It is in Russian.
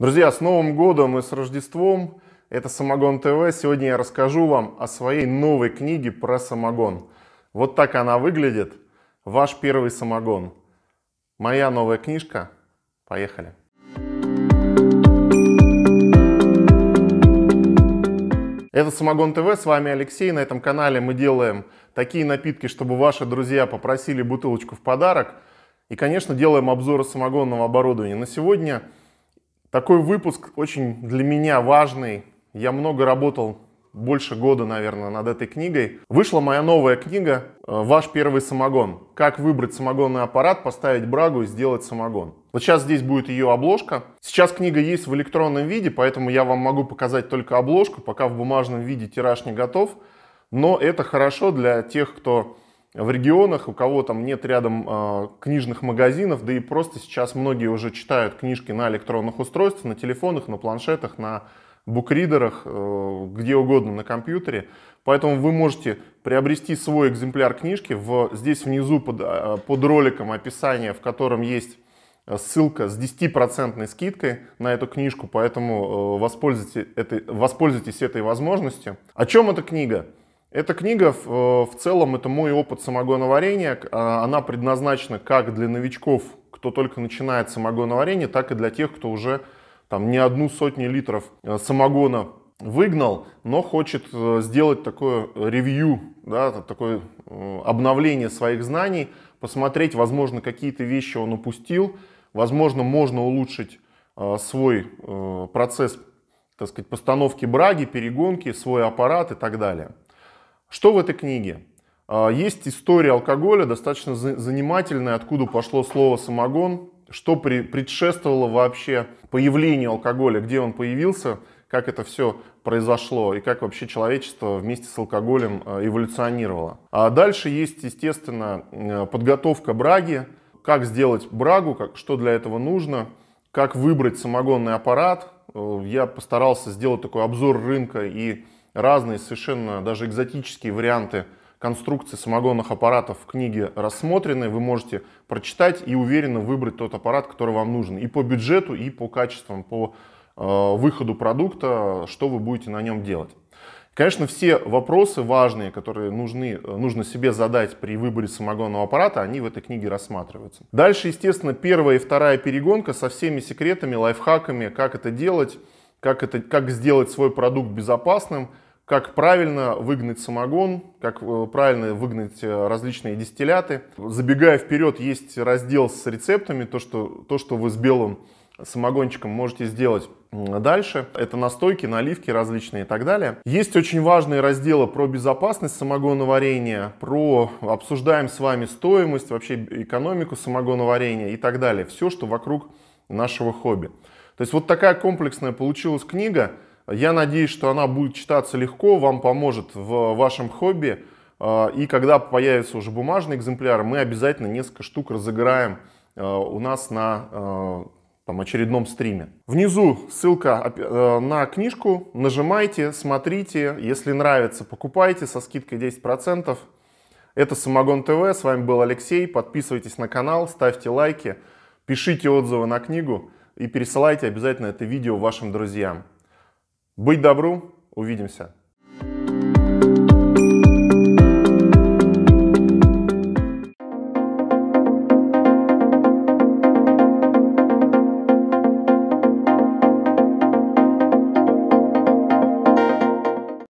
Друзья, с Новым годом и с Рождеством! Это Самогон ТВ. Сегодня я расскажу вам о своей новой книге про самогон. Вот так она выглядит. Ваш первый самогон. Моя новая книжка. Поехали! Это Самогон ТВ, с вами Алексей. На этом канале мы делаем такие напитки, чтобы ваши друзья попросили бутылочку в подарок. И, конечно, делаем обзоры самогонного оборудования. На сегодня такой выпуск очень для меня важный. Я много работал, больше года, наверное, над этой книгой. Вышла моя новая книга э, «Ваш первый самогон. Как выбрать самогонный аппарат, поставить брагу и сделать самогон». Вот сейчас здесь будет ее обложка. Сейчас книга есть в электронном виде, поэтому я вам могу показать только обложку, пока в бумажном виде тираж не готов. Но это хорошо для тех, кто в регионах, у кого там нет рядом э, книжных магазинов, да и просто сейчас многие уже читают книжки на электронных устройствах, на телефонах, на планшетах, на букридерах, э, где угодно, на компьютере. Поэтому вы можете приобрести свой экземпляр книжки. В, здесь внизу под, э, под роликом описания, в котором есть э, ссылка с 10% скидкой на эту книжку, поэтому э, воспользуйтесь этой, воспользуйтесь этой возможностью. О чем эта книга? Эта книга э, в целом это мой опыт самогоноварения. А, она предназначена как для новичков, кто только начинает самогоноварение, так и для тех, кто уже там не одну сотню литров э, самогона выгнал, но хочет э, сделать такое ревью, да, такое обновление своих знаний, посмотреть, возможно, какие-то вещи он упустил, возможно, можно улучшить свой процесс, так сказать, постановки браги, перегонки, свой аппарат и так далее. Что в этой книге? А, есть история алкоголя, достаточно занимательная, откуда пошло слово «самогон», что предшествовало вообще появлению алкоголя, где он появился, как это все произошло и как вообще человечество вместе с алкоголем а, эволюционировало. А дальше есть, естественно, а, подготовка браги, как сделать брагу, как, что для этого нужно, как выбрать самогонный аппарат. Э, я постарался сделать такой обзор рынка и разные совершенно даже экзотические варианты конструкции самогонных аппаратов в книге рассмотрены. Вы можете прочитать и уверенно выбрать тот аппарат, который вам нужен. И по бюджету, и по качествам, по э, выходу продукта, что вы будете на нем делать. Конечно, все вопросы важные, которые нужны, э, нужно себе задать при выборе самогонного аппарата, они в этой книге рассматриваются. Дальше, естественно, первая и вторая перегонка со всеми секретами, лайфхаками, как это делать как, это, как сделать свой продукт безопасным, как правильно выгнать самогон, как э, правильно выгнать э, различные дистилляты. Забегая вперед, есть раздел с рецептами, то, что, то, что вы с белым самогончиком можете сделать дальше. Это настойки, наливки различные и так далее. Есть очень важные разделы про безопасность самогоноварения, про обсуждаем с вами стоимость, вообще экономику самогоноварения и так далее. Все, что вокруг нашего хобби. То есть вот такая комплексная получилась книга. Я надеюсь, что она будет читаться легко, вам поможет в вашем хобби. А, и когда появится уже бумажный экземпляр, мы обязательно несколько штук разыграем а, у нас на а, там, очередном стриме. Внизу ссылка на книжку. Нажимайте, смотрите. Если нравится, покупайте со скидкой 10%. Это Самогон ТВ. С вами был Алексей. Подписывайтесь на канал, ставьте лайки. Пишите отзывы на книгу и пересылайте обязательно это видео вашим друзьям. Быть добру, увидимся!